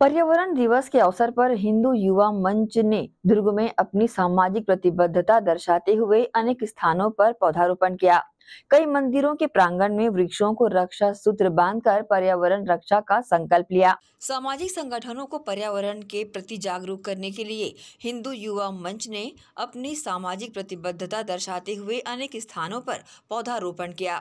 पर्यावरण दिवस के अवसर पर हिंदू युवा मंच ने दुर्ग में अपनी सामाजिक प्रतिबद्धता दर्शाते हुए अनेक स्थानों पर पौधारोपण किया कई मंदिरों के प्रांगण में वृक्षों को रक्षा सूत्र बांधकर पर्यावरण रक्षा का संकल्प लिया सामाजिक संगठनों को पर्यावरण के प्रति जागरूक करने के लिए हिंदू युवा मंच ने अपनी सामाजिक प्रतिबद्धता दर्शाते हुए अनेक स्थानों पर पौधारोपण किया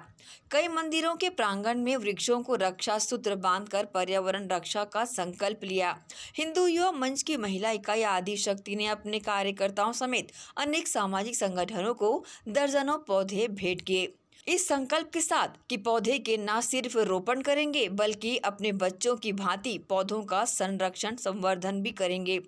कई मंदिरों के प्रांगण में वृक्षों को रक्षा सूत्र कर पर्यावरण रक्षा का संकल्प लिया हिंदू युवा मंच की महिला इकाई आदि शक्ति ने अपने कार्यकर्ताओं समेत अनेक सामाजिक संगठनों को दर्जनों पौधे भेंट किए इस संकल्प के साथ कि पौधे के न सिर्फ रोपण करेंगे बल्कि अपने बच्चों की भांति पौधों का संरक्षण संवर्धन भी करेंगे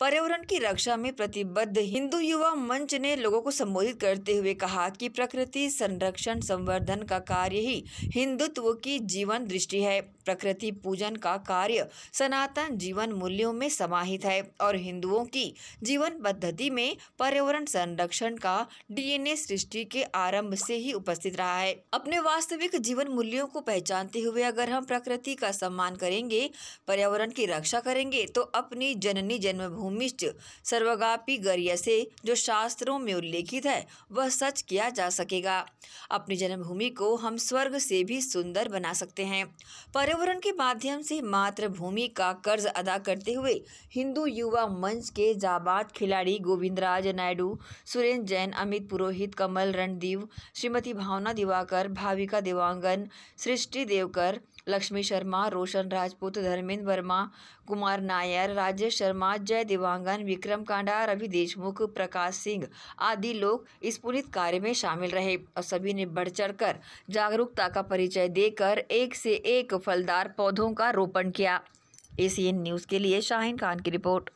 पर्यावरण की रक्षा में प्रतिबद्ध हिंदू युवा मंच ने लोगों को संबोधित करते हुए कहा कि प्रकृति संरक्षण संवर्धन का कार्य ही हिंदुत्व की जीवन दृष्टि है प्रकृति पूजन का कार्य सनातन जीवन मूल्यों में समाहित है और हिंदुओं की जीवन पद्धति में पर्यावरण संरक्षण का डीएनए सृष्टि के आरंभ से ही उपस्थित रहा है अपने वास्तविक जीवन मूल्यों को पहचानते हुए अगर हम प्रकृति का सम्मान करेंगे पर्यावरण की रक्षा करेंगे तो अपनी जननी भूमि सर्वगापी गरिया से जो शास्त्रों में उल्लेखित है वह सच किया जा सकेगा अपनी जन्मभूमि को हम स्वर्ग से भी सुंदर बना सकते हैं पर्यावरण के माध्यम से मातृभूमि का कर्ज अदा करते हुए हिंदू युवा मंच के जाबाद खिलाड़ी गोविंद राज नायडू सुरेंद्र जैन अमित पुरोहित कमल रणदीव श्रीमती भावना सोना दिवाकर भाविका देवांगन सृष्टि देवकर लक्ष्मी शर्मा रोशन राजपूत धर्मेंद्र वर्मा कुमार नायर राजेश शर्मा जय दिवांगन विक्रम कांडा रवि देशमुख प्रकाश सिंह आदि लोग इस पुनित कार्य में शामिल रहे और सभी ने बढ़ चढ़ कर जागरूकता का परिचय देकर एक से एक फलदार पौधों का रोपण किया एसीएन न्यूज़ के लिए शाहिन खान की रिपोर्ट